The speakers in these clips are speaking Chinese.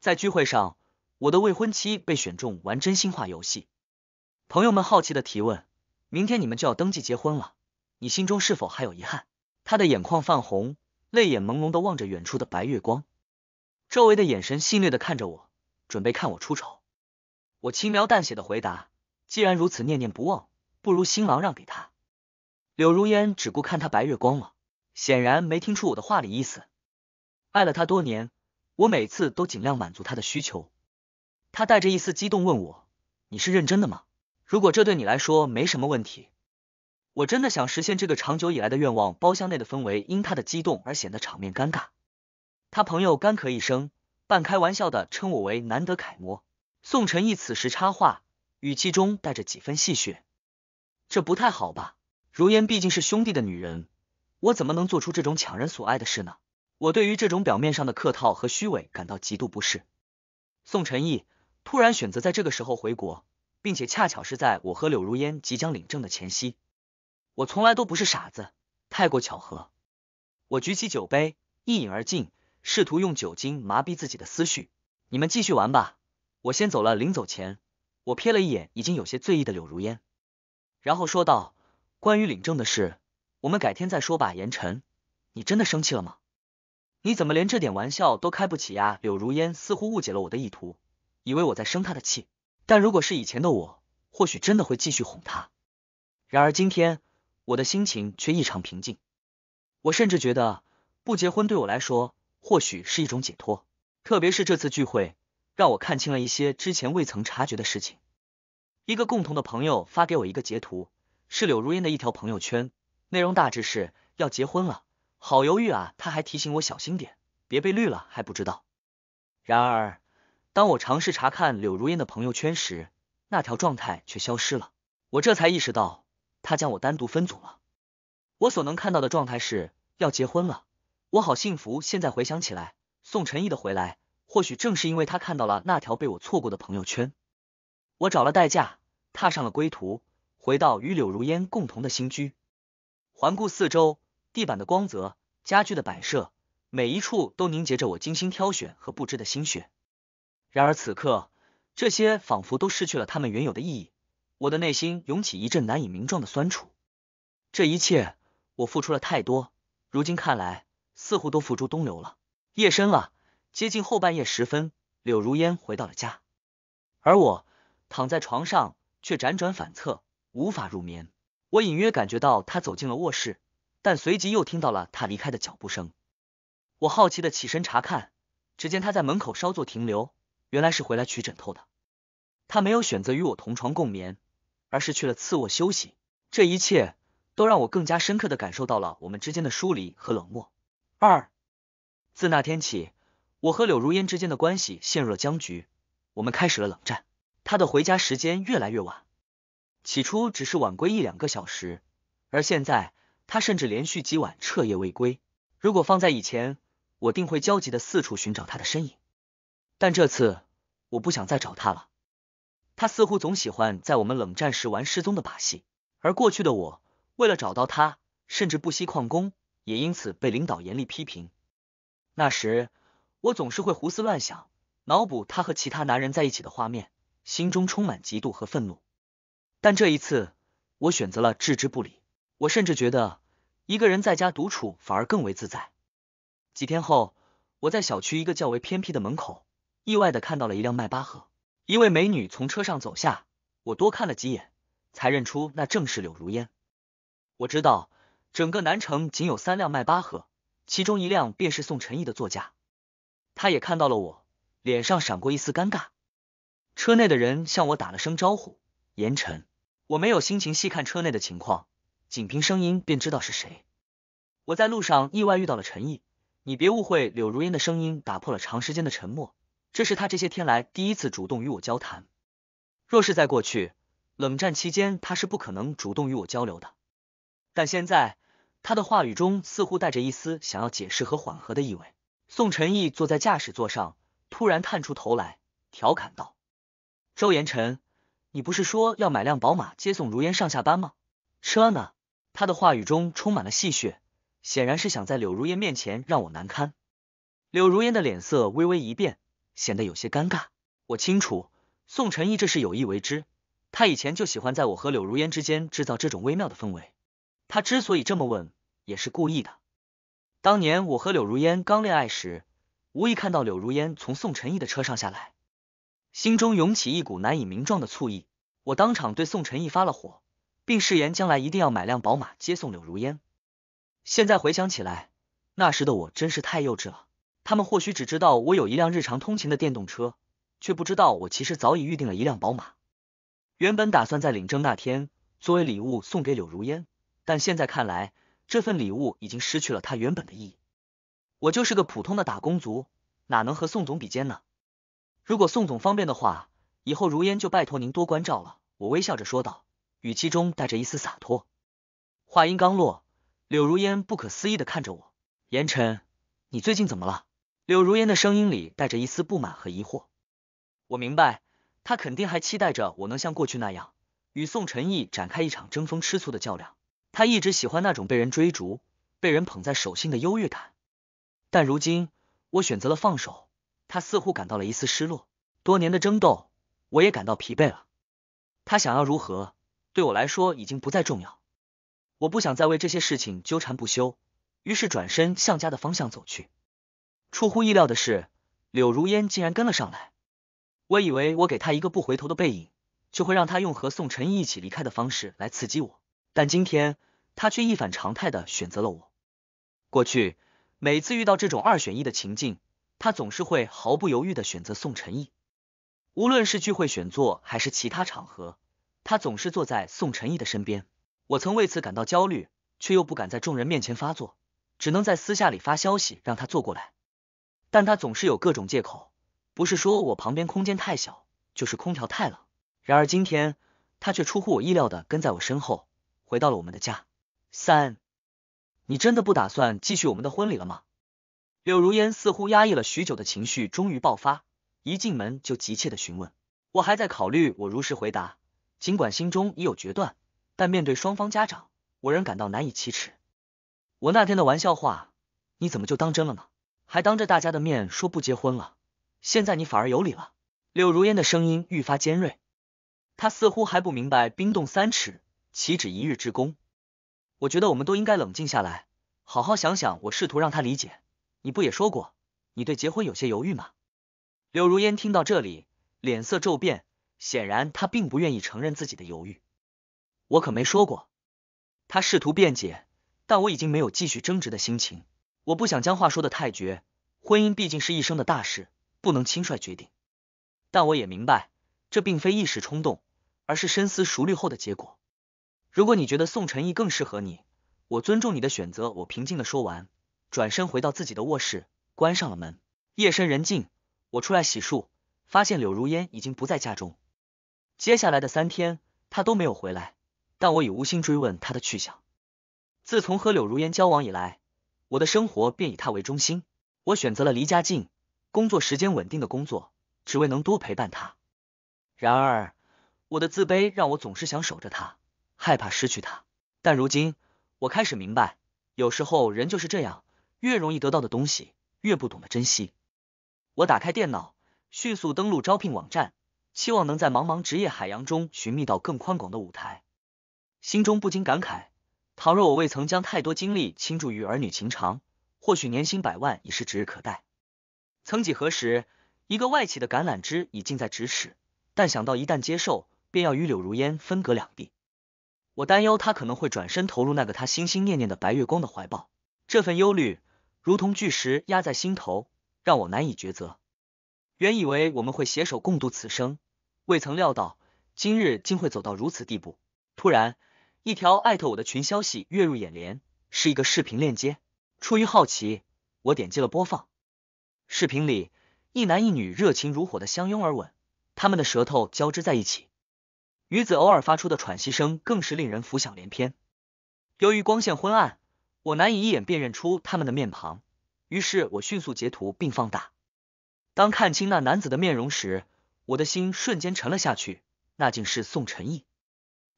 在聚会上，我的未婚妻被选中玩真心话游戏。朋友们好奇的提问：“明天你们就要登记结婚了，你心中是否还有遗憾？”他的眼眶泛红，泪眼朦胧的望着远处的白月光。周围的眼神戏谑的看着我，准备看我出丑。我轻描淡写的回答：“既然如此念念不忘，不如新郎让给他。”柳如烟只顾看他白月光了，显然没听出我的话里意思。爱了他多年。我每次都尽量满足他的需求，他带着一丝激动问我：“你是认真的吗？如果这对你来说没什么问题，我真的想实现这个长久以来的愿望。”包厢内的氛围因他的激动而显得场面尴尬，他朋友干咳一声，半开玩笑的称我为难得楷模。宋晨毅此时插话，语气中带着几分戏谑：“这不太好吧？如烟毕竟是兄弟的女人，我怎么能做出这种抢人所爱的事呢？”我对于这种表面上的客套和虚伪感到极度不适。宋晨义突然选择在这个时候回国，并且恰巧是在我和柳如烟即将领证的前夕。我从来都不是傻子，太过巧合。我举起酒杯，一饮而尽，试图用酒精麻痹自己的思绪。你们继续玩吧，我先走了。临走前，我瞥了一眼已经有些醉意的柳如烟，然后说道：“关于领证的事，我们改天再说吧。”严晨，你真的生气了吗？你怎么连这点玩笑都开不起呀？柳如烟似乎误解了我的意图，以为我在生她的气。但如果是以前的我，或许真的会继续哄她。然而今天我的心情却异常平静，我甚至觉得不结婚对我来说或许是一种解脱。特别是这次聚会让我看清了一些之前未曾察觉的事情。一个共同的朋友发给我一个截图，是柳如烟的一条朋友圈，内容大致是要结婚了。好犹豫啊！他还提醒我小心点，别被绿了还不知道。然而，当我尝试查看柳如烟的朋友圈时，那条状态却消失了。我这才意识到，他将我单独分组了。我所能看到的状态是要结婚了，我好幸福。现在回想起来，宋晨毅的回来，或许正是因为他看到了那条被我错过的朋友圈。我找了代驾，踏上了归途，回到与柳如烟共同的新居，环顾四周。地板的光泽，家具的摆设，每一处都凝结着我精心挑选和布置的心血。然而此刻，这些仿佛都失去了他们原有的意义。我的内心涌起一阵难以名状的酸楚。这一切，我付出了太多，如今看来，似乎都付诸东流了。夜深了，接近后半夜时分，柳如烟回到了家，而我躺在床上，却辗转反侧，无法入眠。我隐约感觉到她走进了卧室。但随即又听到了他离开的脚步声，我好奇的起身查看，只见他在门口稍作停留，原来是回来取枕头的。他没有选择与我同床共眠，而是去了次卧休息。这一切都让我更加深刻的感受到了我们之间的疏离和冷漠。二，自那天起，我和柳如烟之间的关系陷入了僵局，我们开始了冷战。他的回家时间越来越晚，起初只是晚归一两个小时，而现在。他甚至连续几晚彻夜未归。如果放在以前，我定会焦急的四处寻找他的身影。但这次我不想再找他了。他似乎总喜欢在我们冷战时玩失踪的把戏。而过去的我，为了找到他，甚至不惜旷工，也因此被领导严厉批评。那时，我总是会胡思乱想，脑补他和其他男人在一起的画面，心中充满嫉妒和愤怒。但这一次，我选择了置之不理。我甚至觉得。一个人在家独处反而更为自在。几天后，我在小区一个较为偏僻的门口，意外的看到了一辆迈巴赫，一位美女从车上走下，我多看了几眼，才认出那正是柳如烟。我知道，整个南城仅有三辆迈巴赫，其中一辆便是宋晨毅的座驾。他也看到了我，脸上闪过一丝尴尬。车内的人向我打了声招呼，严晨。我没有心情细看车内的情况。仅凭声音便知道是谁。我在路上意外遇到了陈毅，你别误会。柳如烟的声音打破了长时间的沉默，这是他这些天来第一次主动与我交谈。若是在过去冷战期间，他是不可能主动与我交流的。但现在他的话语中似乎带着一丝想要解释和缓和的意味。宋晨毅坐在驾驶座上，突然探出头来，调侃道：“周延辰，你不是说要买辆宝马接送如烟上下班吗？车呢？”他的话语中充满了戏谑，显然是想在柳如烟面前让我难堪。柳如烟的脸色微微一变，显得有些尴尬。我清楚，宋晨毅这是有意为之，他以前就喜欢在我和柳如烟之间制造这种微妙的氛围。他之所以这么问，也是故意的。当年我和柳如烟刚恋爱时，无意看到柳如烟从宋晨毅的车上下来，心中涌起一股难以名状的醋意，我当场对宋晨毅发了火。并誓言将来一定要买辆宝马接送柳如烟。现在回想起来，那时的我真是太幼稚了。他们或许只知道我有一辆日常通勤的电动车，却不知道我其实早已预定了一辆宝马。原本打算在领证那天作为礼物送给柳如烟，但现在看来，这份礼物已经失去了它原本的意义。我就是个普通的打工族，哪能和宋总比肩呢？如果宋总方便的话，以后如烟就拜托您多关照了。我微笑着说道。语气中带着一丝洒脱，话音刚落，柳如烟不可思议的看着我：“严晨，你最近怎么了？”柳如烟的声音里带着一丝不满和疑惑。我明白，他肯定还期待着我能像过去那样，与宋晨毅展开一场争风吃醋的较量。他一直喜欢那种被人追逐、被人捧在手心的优越感。但如今，我选择了放手，他似乎感到了一丝失落。多年的争斗，我也感到疲惫了。他想要如何？对我来说已经不再重要，我不想再为这些事情纠缠不休，于是转身向家的方向走去。出乎意料的是，柳如烟竟然跟了上来。我以为我给他一个不回头的背影，就会让他用和宋晨逸一起离开的方式来刺激我，但今天他却一反常态的选择了我。过去每次遇到这种二选一的情境，他总是会毫不犹豫的选择宋晨毅，无论是聚会选座还是其他场合。他总是坐在宋晨毅的身边，我曾为此感到焦虑，却又不敢在众人面前发作，只能在私下里发消息让他坐过来。但他总是有各种借口，不是说我旁边空间太小，就是空调太冷。然而今天，他却出乎我意料的跟在我身后，回到了我们的家。三，你真的不打算继续我们的婚礼了吗？柳如烟似乎压抑了许久的情绪终于爆发，一进门就急切的询问。我还在考虑，我如实回答。尽管心中已有决断，但面对双方家长，我仍感到难以启齿。我那天的玩笑话，你怎么就当真了呢？还当着大家的面说不结婚了，现在你反而有理了。柳如烟的声音愈发尖锐，她似乎还不明白冰冻三尺，岂止一日之功。我觉得我们都应该冷静下来，好好想想。我试图让她理解，你不也说过你对结婚有些犹豫吗？柳如烟听到这里，脸色骤变。显然他并不愿意承认自己的犹豫，我可没说过。他试图辩解，但我已经没有继续争执的心情。我不想将话说的太绝，婚姻毕竟是一生的大事，不能轻率决定。但我也明白，这并非一时冲动，而是深思熟虑后的结果。如果你觉得宋晨毅更适合你，我尊重你的选择。我平静的说完，转身回到自己的卧室，关上了门。夜深人静，我出来洗漱，发现柳如烟已经不在家中。接下来的三天，他都没有回来，但我已无心追问他的去向。自从和柳如烟交往以来，我的生活便以他为中心。我选择了离家近、工作时间稳定的工作，只为能多陪伴他。然而，我的自卑让我总是想守着他，害怕失去他。但如今，我开始明白，有时候人就是这样，越容易得到的东西，越不懂得珍惜。我打开电脑，迅速登录招聘网站。希望能在茫茫职业海洋中寻觅到更宽广的舞台，心中不禁感慨：倘若我未曾将太多精力倾注于儿女情长，或许年薪百万已是指日可待。曾几何时，一个外企的橄榄枝已近在咫尺，但想到一旦接受，便要与柳如烟分隔两地，我担忧他可能会转身投入那个他心心念念的白月光的怀抱。这份忧虑如同巨石压在心头，让我难以抉择。原以为我们会携手共度此生。未曾料到，今日竟会走到如此地步。突然，一条艾特我的群消息跃入眼帘，是一个视频链接。出于好奇，我点击了播放。视频里，一男一女热情如火的相拥而吻，他们的舌头交织在一起，女子偶尔发出的喘息声更是令人浮想联翩。由于光线昏暗，我难以一眼辨认出他们的面庞，于是我迅速截图并放大。当看清那男子的面容时，我的心瞬间沉了下去，那竟是宋晨毅。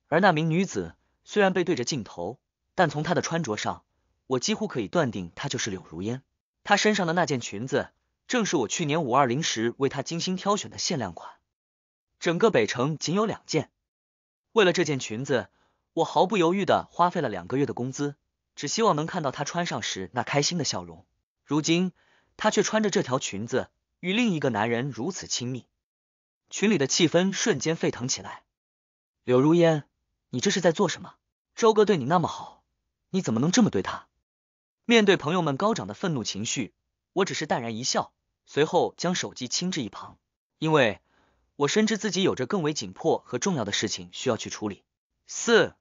而那名女子虽然背对着镜头，但从她的穿着上，我几乎可以断定她就是柳如烟。她身上的那件裙子，正是我去年五二零时为她精心挑选的限量款，整个北城仅有两件。为了这件裙子，我毫不犹豫的花费了两个月的工资，只希望能看到她穿上时那开心的笑容。如今，她却穿着这条裙子，与另一个男人如此亲密。群里的气氛瞬间沸腾起来，柳如烟，你这是在做什么？周哥对你那么好，你怎么能这么对他？面对朋友们高涨的愤怒情绪，我只是淡然一笑，随后将手机轻置一旁，因为我深知自己有着更为紧迫和重要的事情需要去处理。四，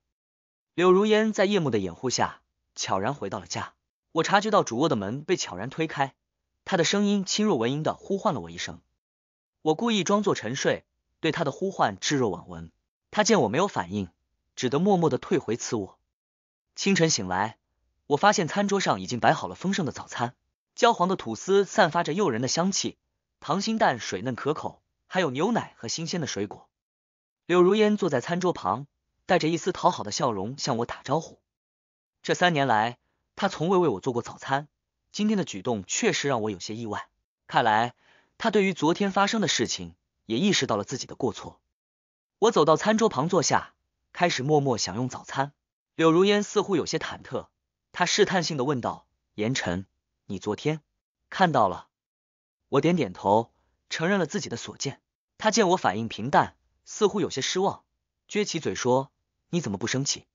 柳如烟在夜幕的掩护下悄然回到了家，我察觉到主卧的门被悄然推开，她的声音轻若蚊音的呼唤了我一声。我故意装作沉睡，对他的呼唤置若罔闻。他见我没有反应，只得默默的退回次卧。清晨醒来，我发现餐桌上已经摆好了丰盛的早餐，焦黄的吐司散发着诱人的香气，溏心蛋水嫩可口，还有牛奶和新鲜的水果。柳如烟坐在餐桌旁，带着一丝讨好的笑容向我打招呼。这三年来，她从未为我做过早餐，今天的举动确实让我有些意外。看来。他对于昨天发生的事情也意识到了自己的过错。我走到餐桌旁坐下，开始默默享用早餐。柳如烟似乎有些忐忑，她试探性的问道：“严晨，你昨天看到了？”我点点头，承认了自己的所见。他见我反应平淡，似乎有些失望，撅起嘴说：“你怎么不生气？”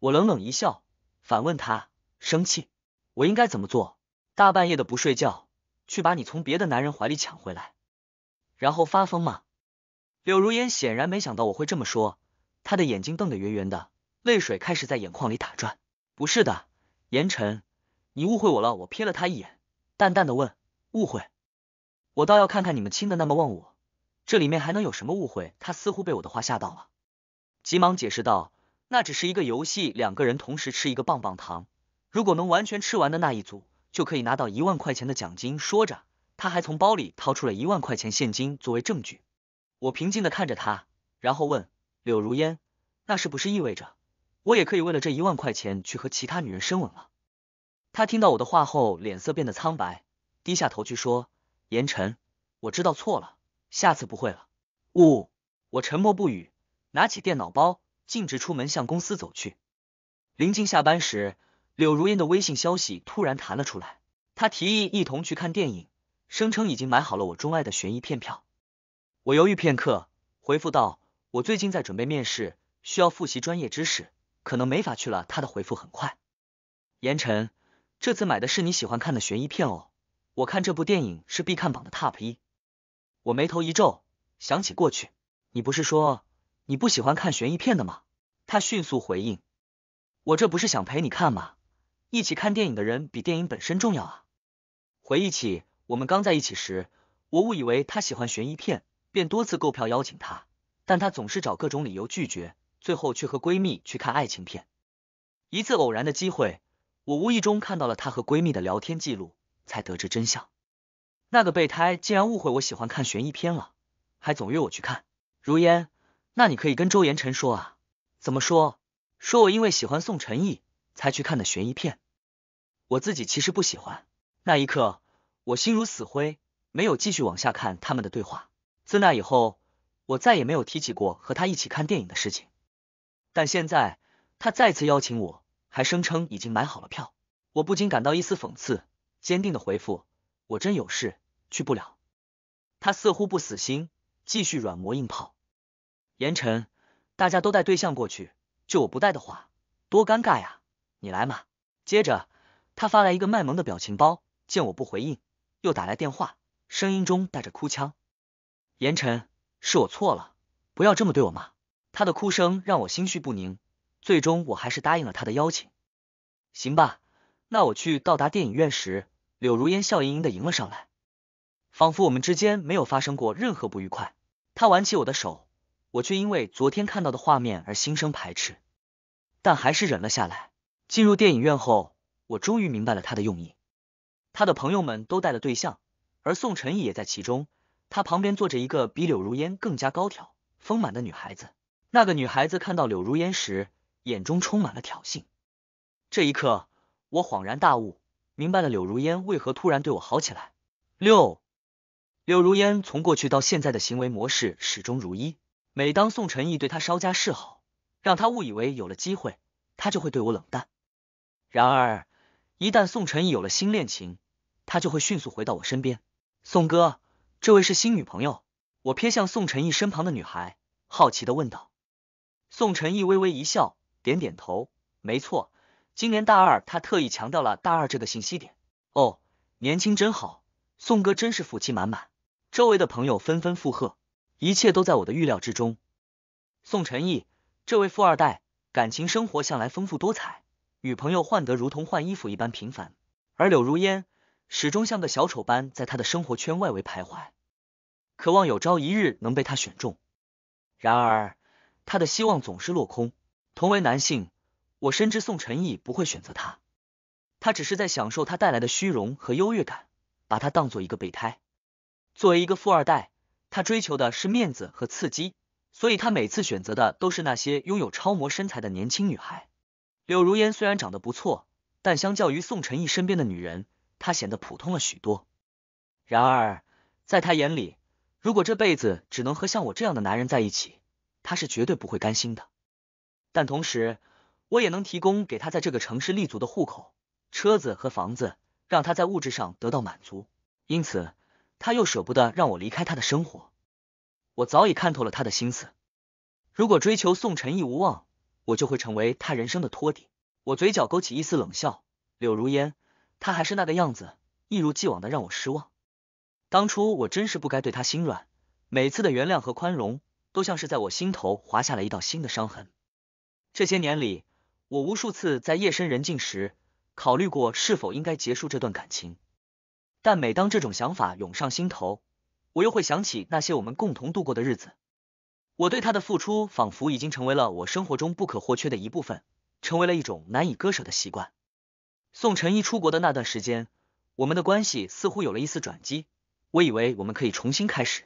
我冷冷一笑，反问他：“生气？我应该怎么做？大半夜的不睡觉？”去把你从别的男人怀里抢回来，然后发疯吗？柳如烟显然没想到我会这么说，她的眼睛瞪得圆圆的，泪水开始在眼眶里打转。不是的，言辰，你误会我了。我瞥了他一眼，淡淡的问：误会？我倒要看看你们亲的那么忘我，这里面还能有什么误会？他似乎被我的话吓到了，急忙解释道：那只是一个游戏，两个人同时吃一个棒棒糖，如果能完全吃完的那一组。就可以拿到一万块钱的奖金。说着，他还从包里掏出了一万块钱现金作为证据。我平静的看着他，然后问柳如烟：“那是不是意味着我也可以为了这一万块钱去和其他女人深吻了？”他听到我的话后，脸色变得苍白，低下头去说：“言晨，我知道错了，下次不会了。”呜，我沉默不语，拿起电脑包，径直出门向公司走去。临近下班时。柳如烟的微信消息突然弹了出来，她提议一同去看电影，声称已经买好了我钟爱的悬疑片票。我犹豫片刻，回复道：“我最近在准备面试，需要复习专业知识，可能没法去了。”她的回复很快。严晨，这次买的是你喜欢看的悬疑片哦，我看这部电影是必看榜的 top 一。我眉头一皱，想起过去，你不是说你不喜欢看悬疑片的吗？他迅速回应：“我这不是想陪你看吗？”一起看电影的人比电影本身重要啊！回忆起我们刚在一起时，我误以为他喜欢悬疑片，便多次购票邀请他，但他总是找各种理由拒绝，最后却和闺蜜去看爱情片。一次偶然的机会，我无意中看到了她和闺蜜的聊天记录，才得知真相。那个备胎竟然误会我喜欢看悬疑片了，还总约我去看。如烟，那你可以跟周延晨说啊？怎么说？说我因为喜欢宋晨毅才去看的悬疑片。我自己其实不喜欢。那一刻，我心如死灰，没有继续往下看他们的对话。自那以后，我再也没有提起过和他一起看电影的事情。但现在他再次邀请我，还声称已经买好了票，我不禁感到一丝讽刺。坚定的回复：“我真有事，去不了。”他似乎不死心，继续软磨硬泡：“严晨，大家都带对象过去，就我不带的话，多尴尬呀！你来嘛。”接着。他发来一个卖萌的表情包，见我不回应，又打来电话，声音中带着哭腔：“严晨，是我错了，不要这么对我妈。”他的哭声让我心绪不宁，最终我还是答应了他的邀请。行吧，那我去到达电影院时，柳如烟笑盈盈的迎了上来，仿佛我们之间没有发生过任何不愉快。他挽起我的手，我却因为昨天看到的画面而心生排斥，但还是忍了下来。进入电影院后。我终于明白了他的用意。他的朋友们都带了对象，而宋晨毅也在其中。他旁边坐着一个比柳如烟更加高挑、丰满的女孩子。那个女孩子看到柳如烟时，眼中充满了挑衅。这一刻，我恍然大悟，明白了柳如烟为何突然对我好起来。六，柳如烟从过去到现在的行为模式始终如一。每当宋晨毅对她稍加示好，让她误以为有了机会，她就会对我冷淡。然而。一旦宋晨毅有了新恋情，他就会迅速回到我身边。宋哥，这位是新女朋友。我瞥向宋晨毅身旁的女孩，好奇的问道。宋晨毅微微一笑，点点头，没错，今年大二，他特意强调了大二这个信息点。哦，年轻真好，宋哥真是福气满满。周围的朋友纷纷附和，一切都在我的预料之中。宋晨毅这位富二代，感情生活向来丰富多彩。与朋友换得如同换衣服一般频繁，而柳如烟始终像个小丑般在他的生活圈外围徘徊，渴望有朝一日能被他选中。然而，他的希望总是落空。同为男性，我深知宋晨毅不会选择他，他只是在享受他带来的虚荣和优越感，把他当做一个备胎。作为一个富二代，他追求的是面子和刺激，所以他每次选择的都是那些拥有超模身材的年轻女孩。柳如烟虽然长得不错，但相较于宋晨逸身边的女人，她显得普通了许多。然而，在她眼里，如果这辈子只能和像我这样的男人在一起，她是绝对不会甘心的。但同时，我也能提供给她在这个城市立足的户口、车子和房子，让她在物质上得到满足。因此，她又舍不得让我离开她的生活。我早已看透了她的心思，如果追求宋晨逸无望。我就会成为他人生的托底。我嘴角勾起一丝冷笑。柳如烟，他还是那个样子，一如既往的让我失望。当初我真是不该对他心软，每次的原谅和宽容，都像是在我心头划下了一道新的伤痕。这些年里，我无数次在夜深人静时，考虑过是否应该结束这段感情。但每当这种想法涌上心头，我又会想起那些我们共同度过的日子。我对他的付出，仿佛已经成为了我生活中不可或缺的一部分，成为了一种难以割舍的习惯。宋晨一出国的那段时间，我们的关系似乎有了一丝转机，我以为我们可以重新开始。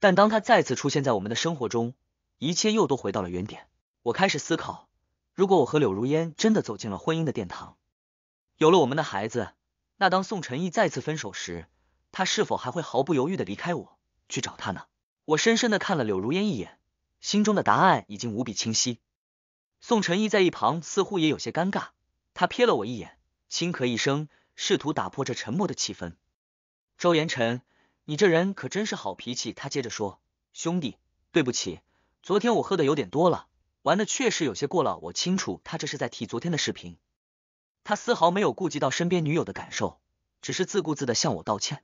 但当他再次出现在我们的生活中，一切又都回到了原点。我开始思考，如果我和柳如烟真的走进了婚姻的殿堂，有了我们的孩子，那当宋晨毅再次分手时，他是否还会毫不犹豫的离开我去找他呢？我深深的看了柳如烟一眼，心中的答案已经无比清晰。宋晨毅在一旁似乎也有些尴尬，他瞥了我一眼，轻咳一声，试图打破这沉默的气氛。周延辰，你这人可真是好脾气。他接着说：“兄弟，对不起，昨天我喝的有点多了，玩的确实有些过了。”我清楚，他这是在提昨天的视频。他丝毫没有顾及到身边女友的感受，只是自顾自的向我道歉。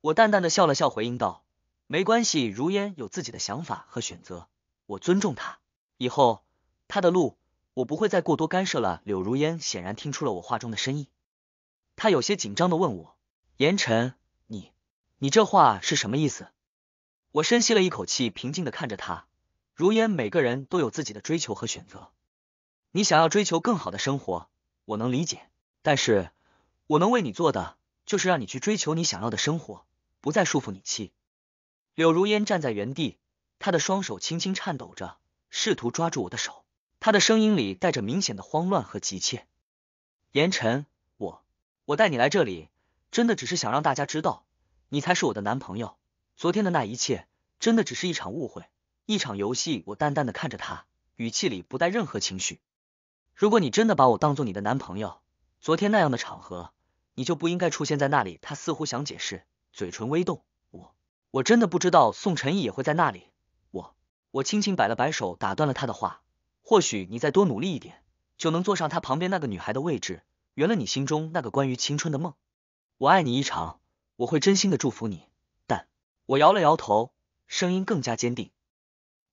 我淡淡的笑了笑，回应道。没关系，如烟有自己的想法和选择，我尊重他。以后他的路，我不会再过多干涉了。柳如烟显然听出了我话中的深意，他有些紧张的问我：“严晨，你你这话是什么意思？”我深吸了一口气，平静的看着他。如烟，每个人都有自己的追求和选择，你想要追求更好的生活，我能理解。但是我能为你做的，就是让你去追求你想要的生活，不再束缚你气。柳如烟站在原地，她的双手轻轻颤抖着，试图抓住我的手。她的声音里带着明显的慌乱和急切：“严晨，我我带你来这里，真的只是想让大家知道，你才是我的男朋友。昨天的那一切，真的只是一场误会，一场游戏。”我淡淡的看着他，语气里不带任何情绪。如果你真的把我当做你的男朋友，昨天那样的场合，你就不应该出现在那里。他似乎想解释，嘴唇微动。我真的不知道宋晨毅也会在那里。我，我轻轻摆了摆手，打断了他的话。或许你再多努力一点，就能坐上他旁边那个女孩的位置，圆了你心中那个关于青春的梦。我爱你一场，我会真心的祝福你。但我摇了摇头，声音更加坚定。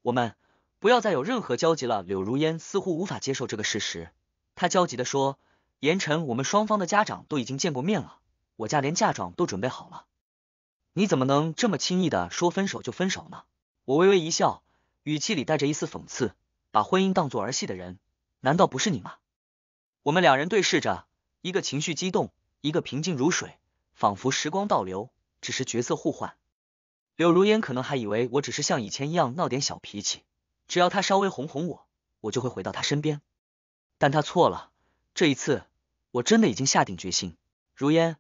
我们不要再有任何交集了。柳如烟似乎无法接受这个事实，她焦急的说：“严晨，我们双方的家长都已经见过面了，我家连嫁妆都准备好了。”你怎么能这么轻易的说分手就分手呢？我微微一笑，语气里带着一丝讽刺。把婚姻当做儿戏的人，难道不是你吗？我们两人对视着，一个情绪激动，一个平静如水，仿佛时光倒流，只是角色互换。柳如烟可能还以为我只是像以前一样闹点小脾气，只要他稍微哄哄我，我就会回到他身边。但他错了，这一次我真的已经下定决心。如烟，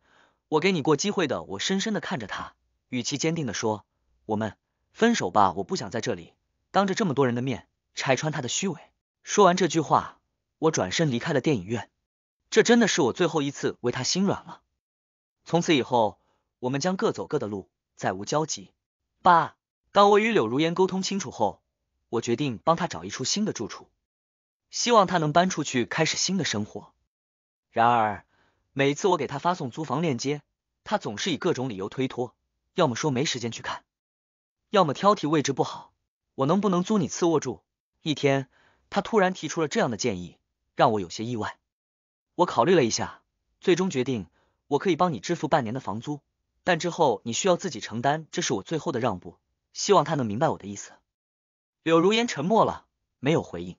我给你过机会的。我深深的看着他。语气坚定的说：“我们分手吧，我不想在这里当着这么多人的面拆穿他的虚伪。”说完这句话，我转身离开了电影院。这真的是我最后一次为他心软了。从此以后，我们将各走各的路，再无交集。爸，当我与柳如烟沟通清楚后，我决定帮他找一处新的住处，希望他能搬出去开始新的生活。然而，每次我给他发送租房链接，他总是以各种理由推脱。要么说没时间去看，要么挑剔位置不好。我能不能租你次卧住一天？他突然提出了这样的建议，让我有些意外。我考虑了一下，最终决定我可以帮你支付半年的房租，但之后你需要自己承担。这是我最后的让步，希望他能明白我的意思。柳如烟沉默了，没有回应。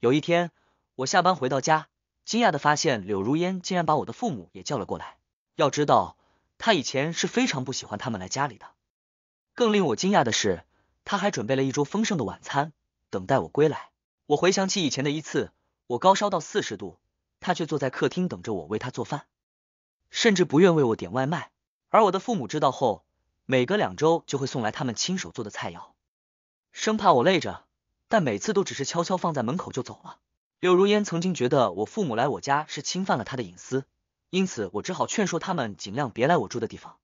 有一天，我下班回到家，惊讶的发现柳如烟竟然把我的父母也叫了过来。要知道。他以前是非常不喜欢他们来家里的。更令我惊讶的是，他还准备了一桌丰盛的晚餐等待我归来。我回想起以前的一次，我高烧到四十度，他却坐在客厅等着我为他做饭，甚至不愿为我点外卖。而我的父母知道后，每隔两周就会送来他们亲手做的菜肴，生怕我累着，但每次都只是悄悄放在门口就走了。柳如烟曾经觉得我父母来我家是侵犯了他的隐私。因此，我只好劝说他们尽量别来我住的地方。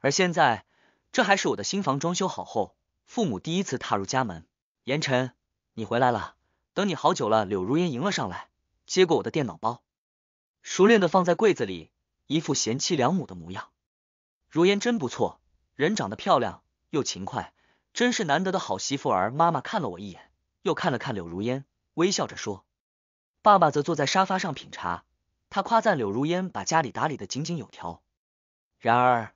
而现在，这还是我的新房装修好后，父母第一次踏入家门。严晨，你回来了，等你好久了。柳如烟迎了上来，接过我的电脑包，熟练的放在柜子里，一副贤妻良母的模样。如烟真不错，人长得漂亮又勤快，真是难得的好媳妇儿。妈妈看了我一眼，又看了看柳如烟，微笑着说。爸爸则坐在沙发上品茶。他夸赞柳如烟把家里打理的井井有条，然而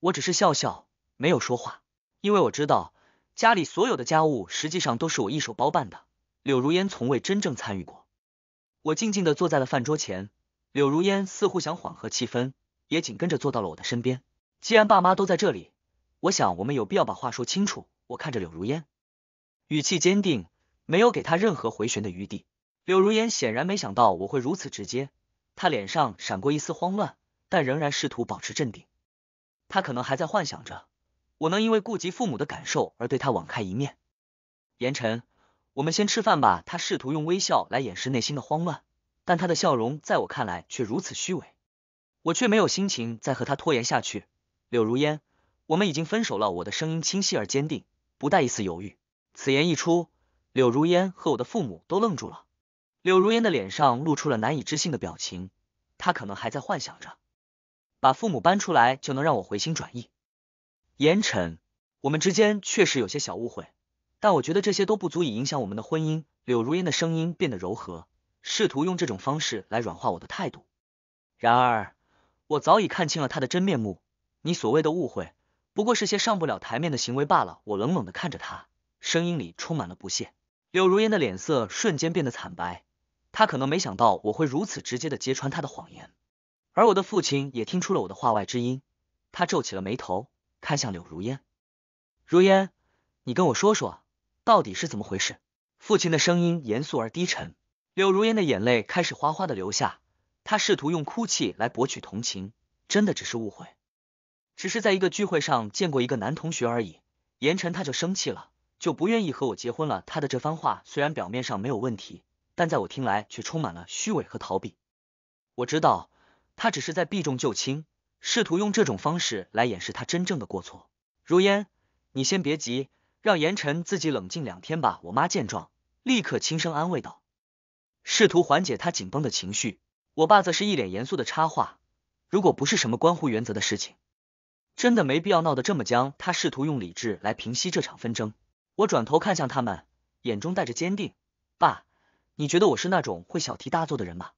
我只是笑笑，没有说话，因为我知道家里所有的家务实际上都是我一手包办的，柳如烟从未真正参与过。我静静的坐在了饭桌前，柳如烟似乎想缓和气氛，也紧跟着坐到了我的身边。既然爸妈都在这里，我想我们有必要把话说清楚。我看着柳如烟，语气坚定，没有给他任何回旋的余地。柳如烟显然没想到我会如此直接。他脸上闪过一丝慌乱，但仍然试图保持镇定。他可能还在幻想着，我能因为顾及父母的感受而对他网开一面。严晨，我们先吃饭吧。他试图用微笑来掩饰内心的慌乱，但他的笑容在我看来却如此虚伪。我却没有心情再和他拖延下去。柳如烟，我们已经分手了。我的声音清晰而坚定，不带一丝犹豫。此言一出，柳如烟和我的父母都愣住了。柳如烟的脸上露出了难以置信的表情，她可能还在幻想着把父母搬出来就能让我回心转意。严晨，我们之间确实有些小误会，但我觉得这些都不足以影响我们的婚姻。柳如烟的声音变得柔和，试图用这种方式来软化我的态度。然而，我早已看清了他的真面目。你所谓的误会，不过是些上不了台面的行为罢了。我冷冷的看着他，声音里充满了不屑。柳如烟的脸色瞬间变得惨白。他可能没想到我会如此直接的揭穿他的谎言，而我的父亲也听出了我的话外之音，他皱起了眉头，看向柳如烟。如烟，你跟我说说，到底是怎么回事？父亲的声音严肃而低沉。柳如烟的眼泪开始哗哗的流下，他试图用哭泣来博取同情。真的只是误会，只是在一个聚会上见过一个男同学而已，言晨他就生气了，就不愿意和我结婚了。他的这番话虽然表面上没有问题。但在我听来却充满了虚伪和逃避。我知道他只是在避重就轻，试图用这种方式来掩饰他真正的过错。如烟，你先别急，让言晨自己冷静两天吧。我妈见状，立刻轻声安慰道，试图缓解他紧绷的情绪。我爸则是一脸严肃的插话：“如果不是什么关乎原则的事情，真的没必要闹得这么僵。”他试图用理智来平息这场纷争。我转头看向他们，眼中带着坚定：“爸。”你觉得我是那种会小题大做的人吗？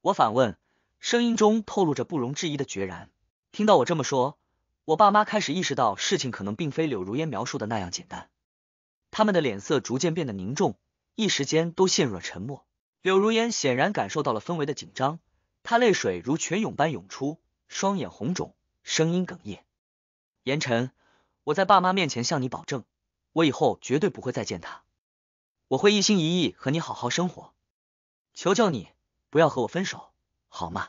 我反问，声音中透露着不容置疑的决然。听到我这么说，我爸妈开始意识到事情可能并非柳如烟描述的那样简单，他们的脸色逐渐变得凝重，一时间都陷入了沉默。柳如烟显然感受到了氛围的紧张，她泪水如泉涌般涌出，双眼红肿，声音哽咽。严晨，我在爸妈面前向你保证，我以后绝对不会再见他。我会一心一意和你好好生活，求求你不要和我分手，好吗？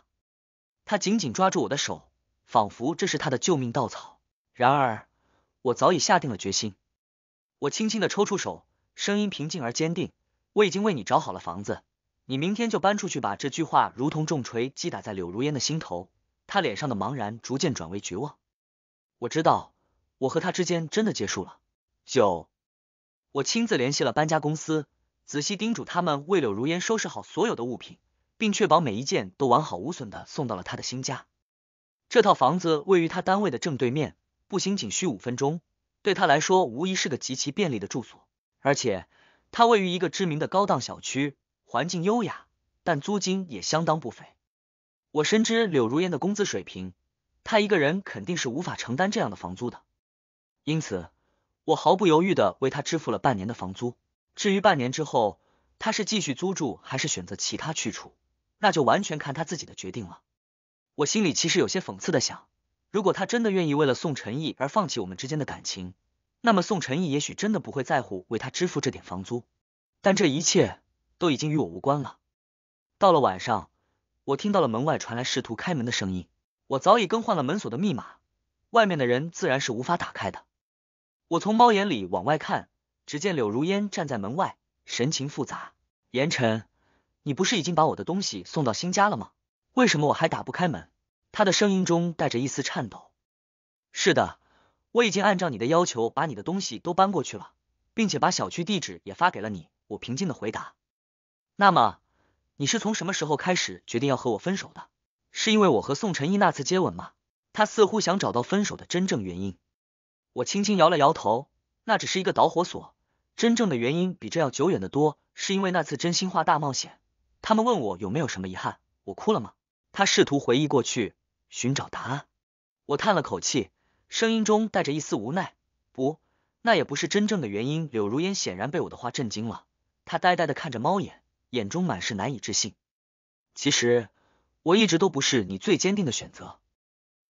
他紧紧抓住我的手，仿佛这是他的救命稻草。然而，我早已下定了决心。我轻轻的抽出手，声音平静而坚定：“我已经为你找好了房子，你明天就搬出去吧。”这句话如同重锤击打在柳如烟的心头，她脸上的茫然逐渐转为绝望。我知道，我和他之间真的结束了。九。我亲自联系了搬家公司，仔细叮嘱他们为柳如烟收拾好所有的物品，并确保每一件都完好无损的送到了她的新家。这套房子位于他单位的正对面，步行仅需五分钟，对他来说无疑是个极其便利的住所。而且，它位于一个知名的高档小区，环境优雅，但租金也相当不菲。我深知柳如烟的工资水平，她一个人肯定是无法承担这样的房租的，因此。我毫不犹豫的为他支付了半年的房租。至于半年之后，他是继续租住还是选择其他去处，那就完全看他自己的决定了。我心里其实有些讽刺的想，如果他真的愿意为了宋晨毅而放弃我们之间的感情，那么宋晨毅也许真的不会在乎为他支付这点房租。但这一切都已经与我无关了。到了晚上，我听到了门外传来试图开门的声音。我早已更换了门锁的密码，外面的人自然是无法打开的。我从猫眼里往外看，只见柳如烟站在门外，神情复杂。严晨，你不是已经把我的东西送到新家了吗？为什么我还打不开门？他的声音中带着一丝颤抖。是的，我已经按照你的要求把你的东西都搬过去了，并且把小区地址也发给了你。我平静的回答。那么，你是从什么时候开始决定要和我分手的？是因为我和宋晨一那次接吻吗？他似乎想找到分手的真正原因。我轻轻摇了摇头，那只是一个导火索，真正的原因比这要久远的多，是因为那次真心话大冒险，他们问我有没有什么遗憾，我哭了吗？他试图回忆过去，寻找答案。我叹了口气，声音中带着一丝无奈，不，那也不是真正的原因。柳如烟显然被我的话震惊了，她呆呆的看着猫眼，眼中满是难以置信。其实我一直都不是你最坚定的选择，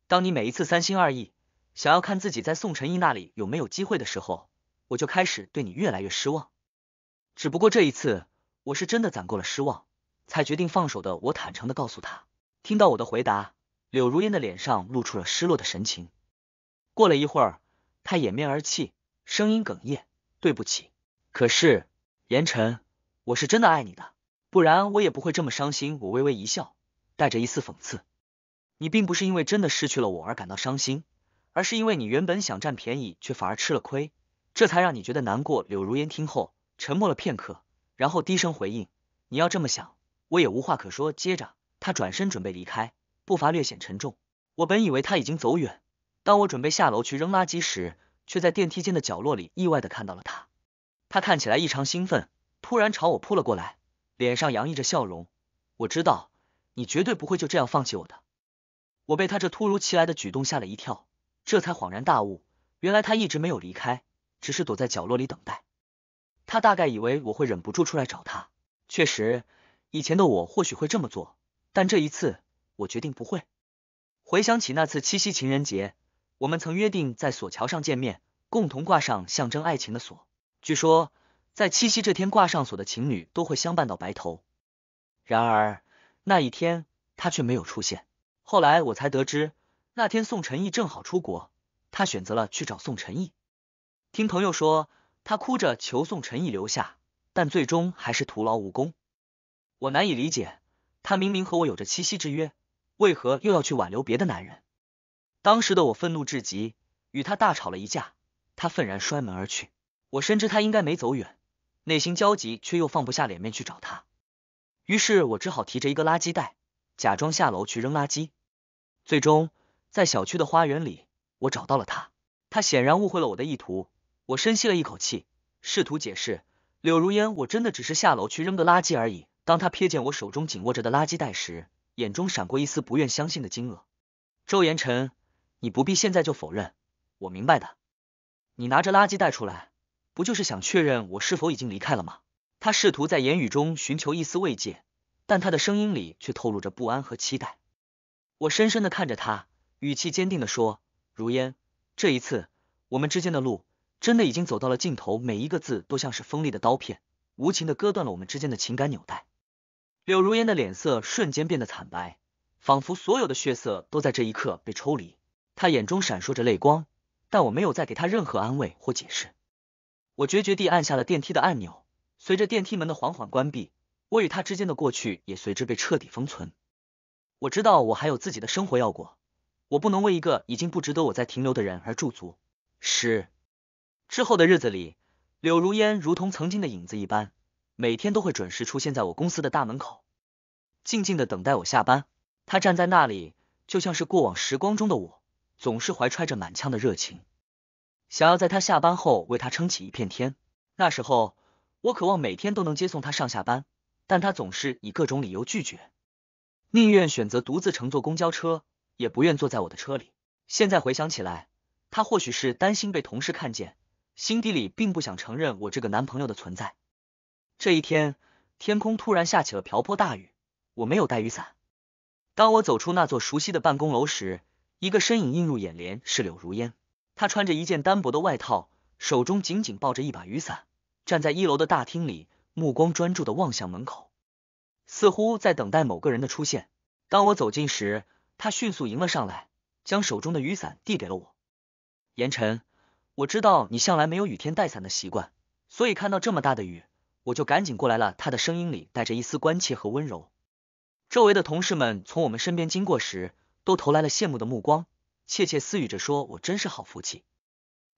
当你每一次三心二意。想要看自己在宋晨义那里有没有机会的时候，我就开始对你越来越失望。只不过这一次，我是真的攒够了失望，才决定放手的。我坦诚的告诉他，听到我的回答，柳如烟的脸上露出了失落的神情。过了一会儿，他掩面而泣，声音哽咽：“对不起，可是严晨，我是真的爱你的，不然我也不会这么伤心。”我微微一笑，带着一丝讽刺：“你并不是因为真的失去了我而感到伤心。”而是因为你原本想占便宜，却反而吃了亏，这才让你觉得难过。柳如烟听后沉默了片刻，然后低声回应：“你要这么想，我也无话可说。”接着，他转身准备离开，步伐略显沉重。我本以为他已经走远，当我准备下楼去扔垃圾时，却在电梯间的角落里意外的看到了他。他看起来异常兴奋，突然朝我扑了过来，脸上洋溢着笑容。我知道你绝对不会就这样放弃我的。我被他这突如其来的举动吓了一跳。这才恍然大悟，原来他一直没有离开，只是躲在角落里等待。他大概以为我会忍不住出来找他。确实，以前的我或许会这么做，但这一次我决定不会。回想起那次七夕情人节，我们曾约定在索桥上见面，共同挂上象征爱情的锁。据说，在七夕这天挂上锁的情侣都会相伴到白头。然而那一天他却没有出现。后来我才得知。那天宋晨毅正好出国，他选择了去找宋晨毅。听朋友说，他哭着求宋晨毅留下，但最终还是徒劳无功。我难以理解，他明明和我有着七夕之约，为何又要去挽留别的男人？当时的我愤怒至极，与他大吵了一架，他愤然摔门而去。我深知他应该没走远，内心焦急却又放不下脸面去找他，于是我只好提着一个垃圾袋，假装下楼去扔垃圾，最终。在小区的花园里，我找到了他。他显然误会了我的意图。我深吸了一口气，试图解释：“柳如烟，我真的只是下楼去扔个垃圾而已。”当他瞥见我手中紧握着的垃圾袋时，眼中闪过一丝不愿相信的惊愕。周言辰，你不必现在就否认，我明白的。你拿着垃圾袋出来，不就是想确认我是否已经离开了吗？他试图在言语中寻求一丝慰藉，但他的声音里却透露着不安和期待。我深深的看着他。语气坚定地说：“如烟，这一次我们之间的路真的已经走到了尽头。每一个字都像是锋利的刀片，无情的割断了我们之间的情感纽带。”柳如烟的脸色瞬间变得惨白，仿佛所有的血色都在这一刻被抽离。他眼中闪烁着泪光，但我没有再给他任何安慰或解释。我决绝地按下了电梯的按钮，随着电梯门的缓缓关闭，我与他之间的过去也随之被彻底封存。我知道，我还有自己的生活要过。我不能为一个已经不值得我在停留的人而驻足。是之后的日子里，柳如烟如同曾经的影子一般，每天都会准时出现在我公司的大门口，静静的等待我下班。她站在那里，就像是过往时光中的我，总是怀揣着满腔的热情，想要在她下班后为她撑起一片天。那时候，我渴望每天都能接送她上下班，但她总是以各种理由拒绝，宁愿选择独自乘坐公交车。也不愿坐在我的车里。现在回想起来，他或许是担心被同事看见，心底里并不想承认我这个男朋友的存在。这一天，天空突然下起了瓢泼大雨，我没有带雨伞。当我走出那座熟悉的办公楼时，一个身影映入眼帘，是柳如烟。她穿着一件单薄的外套，手中紧紧抱着一把雨伞，站在一楼的大厅里，目光专注的望向门口，似乎在等待某个人的出现。当我走近时，他迅速迎了上来，将手中的雨伞递给了我。严晨，我知道你向来没有雨天带伞的习惯，所以看到这么大的雨，我就赶紧过来了。他的声音里带着一丝关切和温柔。周围的同事们从我们身边经过时，都投来了羡慕的目光，窃窃私语着说：“我真是好福气，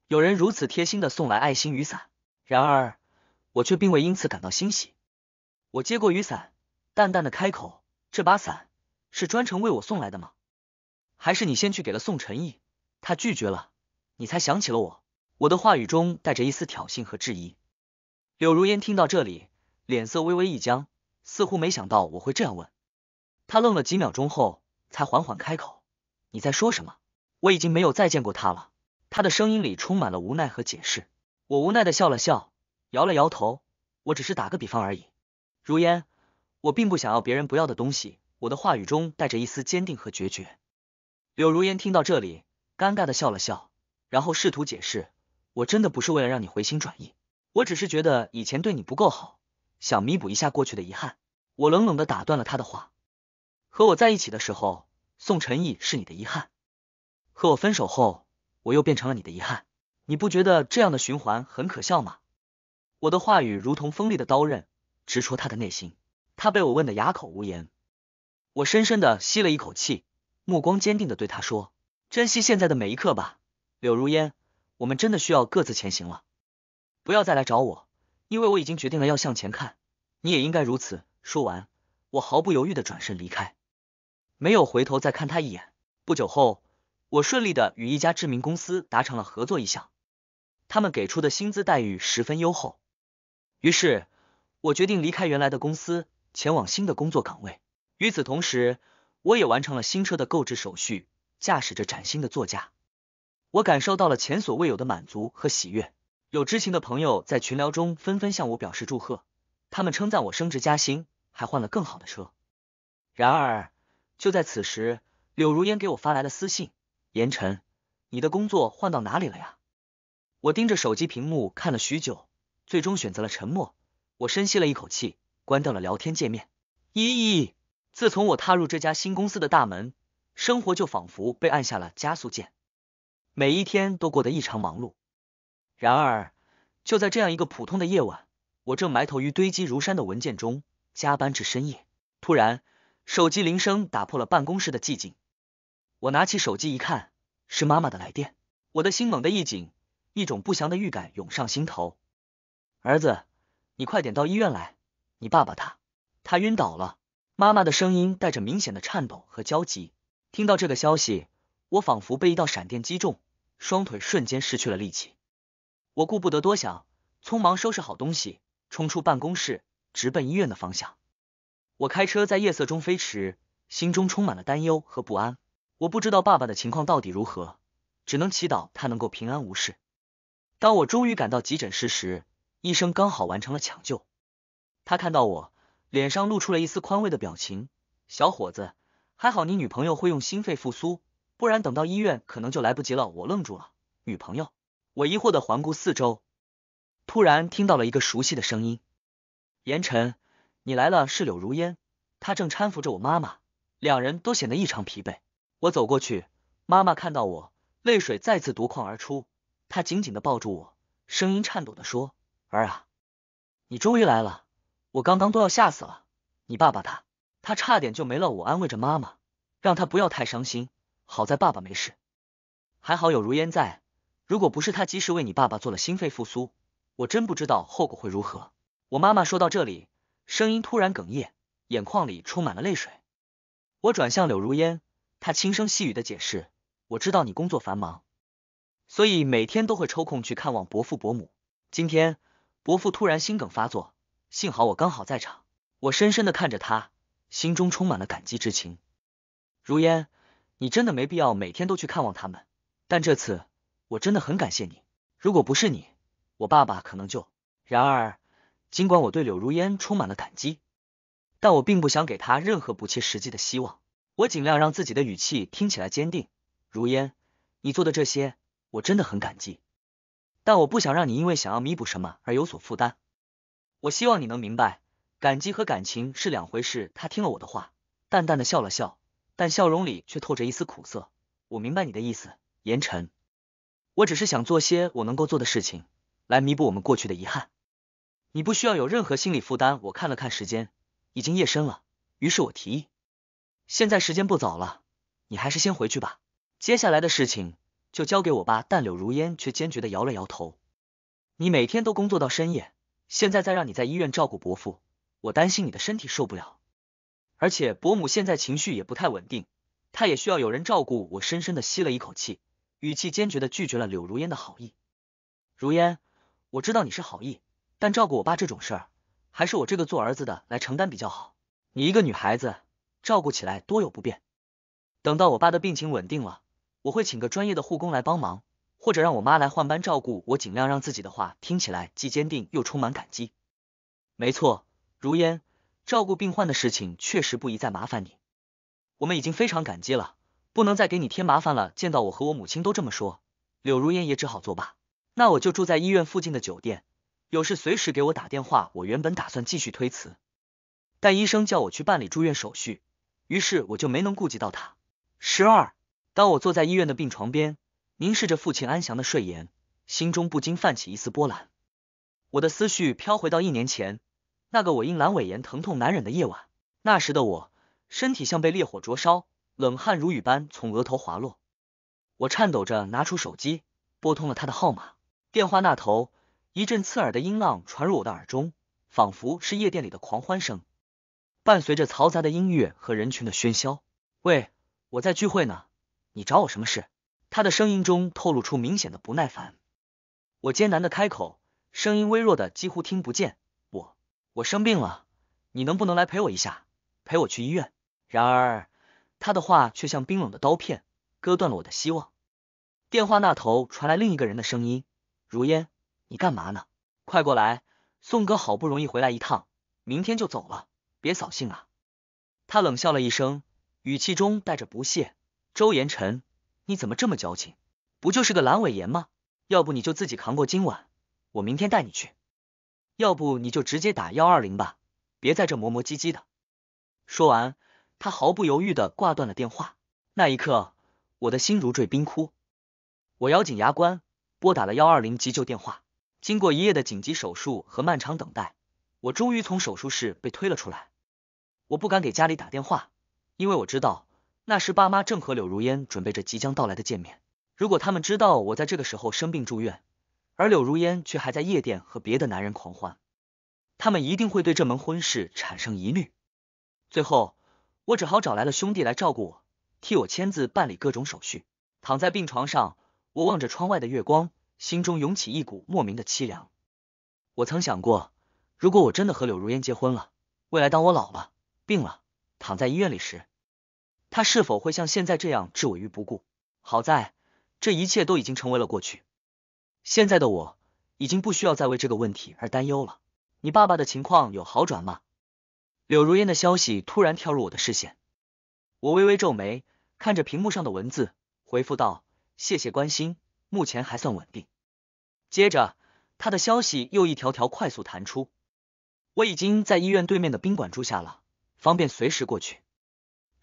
有人如此贴心的送来爱心雨伞。”然而，我却并未因此感到欣喜。我接过雨伞，淡淡的开口：“这把伞。”是专程为我送来的吗？还是你先去给了宋晨毅，他拒绝了，你才想起了我？我的话语中带着一丝挑衅和质疑。柳如烟听到这里，脸色微微一僵，似乎没想到我会这样问。他愣了几秒钟后，才缓缓开口：“你在说什么？我已经没有再见过他了。”他的声音里充满了无奈和解释。我无奈的笑了笑，摇了摇头：“我只是打个比方而已。”如烟，我并不想要别人不要的东西。我的话语中带着一丝坚定和决绝，柳如烟听到这里，尴尬的笑了笑，然后试图解释：“我真的不是为了让你回心转意，我只是觉得以前对你不够好，想弥补一下过去的遗憾。”我冷冷的打断了他的话：“和我在一起的时候，宋晨毅是你的遗憾；和我分手后，我又变成了你的遗憾。你不觉得这样的循环很可笑吗？”我的话语如同锋利的刀刃，直戳他的内心。他被我问得哑口无言。我深深的吸了一口气，目光坚定的对他说：“珍惜现在的每一刻吧，柳如烟，我们真的需要各自前行了，不要再来找我，因为我已经决定了要向前看，你也应该如此。”说完，我毫不犹豫的转身离开，没有回头再看他一眼。不久后，我顺利的与一家知名公司达成了合作意向，他们给出的薪资待遇十分优厚，于是，我决定离开原来的公司，前往新的工作岗位。与此同时，我也完成了新车的购置手续，驾驶着崭新的座驾，我感受到了前所未有的满足和喜悦。有知情的朋友在群聊中纷纷向我表示祝贺，他们称赞我升职加薪，还换了更好的车。然而，就在此时，柳如烟给我发来了私信：“严晨，你的工作换到哪里了呀？”我盯着手机屏幕看了许久，最终选择了沉默。我深吸了一口气，关掉了聊天界面。咦咦咦！自从我踏入这家新公司的大门，生活就仿佛被按下了加速键，每一天都过得异常忙碌。然而，就在这样一个普通的夜晚，我正埋头于堆积如山的文件中，加班至深夜。突然，手机铃声打破了办公室的寂静。我拿起手机一看，是妈妈的来电。我的心猛地一紧，一种不祥的预感涌上心头。儿子，你快点到医院来，你爸爸他他晕倒了。妈妈的声音带着明显的颤抖和焦急。听到这个消息，我仿佛被一道闪电击中，双腿瞬间失去了力气。我顾不得多想，匆忙收拾好东西，冲出办公室，直奔医院的方向。我开车在夜色中飞驰，心中充满了担忧和不安。我不知道爸爸的情况到底如何，只能祈祷他能够平安无事。当我终于赶到急诊室时，医生刚好完成了抢救。他看到我。脸上露出了一丝宽慰的表情，小伙子，还好你女朋友会用心肺复苏，不然等到医院可能就来不及了。我愣住了，女朋友？我疑惑的环顾四周，突然听到了一个熟悉的声音，严晨，你来了，是柳如烟，她正搀扶着我妈妈，两人都显得异常疲惫。我走过去，妈妈看到我，泪水再次夺眶而出，她紧紧的抱住我，声音颤抖的说：“儿啊，你终于来了。”我刚刚都要吓死了，你爸爸他他差点就没了。我安慰着妈妈，让他不要太伤心。好在爸爸没事，还好有如烟在。如果不是他及时为你爸爸做了心肺复苏，我真不知道后果会如何。我妈妈说到这里，声音突然哽咽，眼眶里充满了泪水。我转向柳如烟，她轻声细语的解释：“我知道你工作繁忙，所以每天都会抽空去看望伯父伯母。今天伯父突然心梗发作。”幸好我刚好在场，我深深的看着他，心中充满了感激之情。如烟，你真的没必要每天都去看望他们，但这次我真的很感谢你。如果不是你，我爸爸可能就……然而，尽管我对柳如烟充满了感激，但我并不想给他任何不切实际的希望。我尽量让自己的语气听起来坚定。如烟，你做的这些我真的很感激，但我不想让你因为想要弥补什么而有所负担。我希望你能明白，感激和感情是两回事。他听了我的话，淡淡的笑了笑，但笑容里却透着一丝苦涩。我明白你的意思，言辰，我只是想做些我能够做的事情，来弥补我们过去的遗憾。你不需要有任何心理负担。我看了看时间，已经夜深了，于是我提议，现在时间不早了，你还是先回去吧。接下来的事情就交给我吧。但柳如烟却坚决的摇了摇头。你每天都工作到深夜。现在再让你在医院照顾伯父，我担心你的身体受不了。而且伯母现在情绪也不太稳定，她也需要有人照顾。我深深的吸了一口气，语气坚决的拒绝了柳如烟的好意。如烟，我知道你是好意，但照顾我爸这种事儿，还是我这个做儿子的来承担比较好。你一个女孩子，照顾起来多有不便。等到我爸的病情稳定了，我会请个专业的护工来帮忙。或者让我妈来换班照顾我，尽量让自己的话听起来既坚定又充满感激。没错，如烟，照顾病患的事情确实不宜再麻烦你，我们已经非常感激了，不能再给你添麻烦了。见到我和我母亲都这么说，柳如烟也只好作罢。那我就住在医院附近的酒店，有事随时给我打电话。我原本打算继续推辞，但医生叫我去办理住院手续，于是我就没能顾及到他。十二，当我坐在医院的病床边。凝视着父亲安详的睡颜，心中不禁泛起一丝波澜。我的思绪飘回到一年前那个我因阑尾炎疼痛难忍的夜晚。那时的我，身体像被烈火灼烧，冷汗如雨般从额头滑落。我颤抖着拿出手机，拨通了他的号码。电话那头，一阵刺耳的音浪传入我的耳中，仿佛是夜店里的狂欢声，伴随着嘈杂的音乐和人群的喧嚣。喂，我在聚会呢，你找我什么事？他的声音中透露出明显的不耐烦，我艰难的开口，声音微弱的几乎听不见。我我生病了，你能不能来陪我一下，陪我去医院？然而，他的话却像冰冷的刀片，割断了我的希望。电话那头传来另一个人的声音：如烟，你干嘛呢？快过来，宋哥好不容易回来一趟，明天就走了，别扫兴啊！他冷笑了一声，语气中带着不屑。周延辰你怎么这么矫情？不就是个阑尾炎吗？要不你就自己扛过今晚，我明天带你去。要不你就直接打幺二零吧，别在这磨磨唧唧的。说完，他毫不犹豫的挂断了电话。那一刻，我的心如坠冰窟。我咬紧牙关，拨打了幺二零急救电话。经过一夜的紧急手术和漫长等待，我终于从手术室被推了出来。我不敢给家里打电话，因为我知道。那时，爸妈正和柳如烟准备着即将到来的见面。如果他们知道我在这个时候生病住院，而柳如烟却还在夜店和别的男人狂欢，他们一定会对这门婚事产生疑虑。最后，我只好找来了兄弟来照顾我，替我签字办理各种手续。躺在病床上，我望着窗外的月光，心中涌起一股莫名的凄凉。我曾想过，如果我真的和柳如烟结婚了，未来当我老了、病了，躺在医院里时，他是否会像现在这样置我于不顾？好在这一切都已经成为了过去，现在的我已经不需要再为这个问题而担忧了。你爸爸的情况有好转吗？柳如烟的消息突然跳入我的视线，我微微皱眉，看着屏幕上的文字回复道：“谢谢关心，目前还算稳定。”接着他的消息又一条条快速弹出，我已经在医院对面的宾馆住下了，方便随时过去。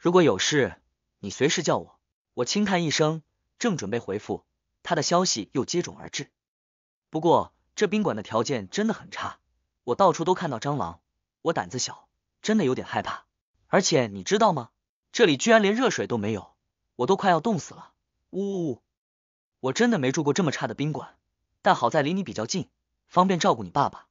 如果有事，你随时叫我。我轻叹一声，正准备回复他的消息，又接踵而至。不过这宾馆的条件真的很差，我到处都看到蟑螂，我胆子小，真的有点害怕。而且你知道吗？这里居然连热水都没有，我都快要冻死了。呜呜，呜！我真的没住过这么差的宾馆。但好在离你比较近，方便照顾你爸爸。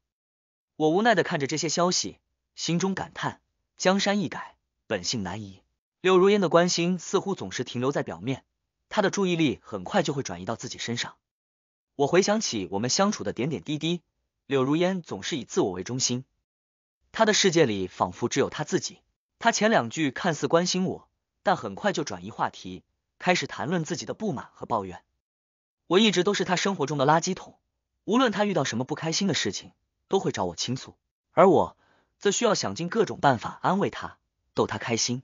我无奈的看着这些消息，心中感叹：江山易改，本性难移。柳如烟的关心似乎总是停留在表面，她的注意力很快就会转移到自己身上。我回想起我们相处的点点滴滴，柳如烟总是以自我为中心，她的世界里仿佛只有她自己。她前两句看似关心我，但很快就转移话题，开始谈论自己的不满和抱怨。我一直都是她生活中的垃圾桶，无论她遇到什么不开心的事情，都会找我倾诉，而我则需要想尽各种办法安慰她，逗她开心。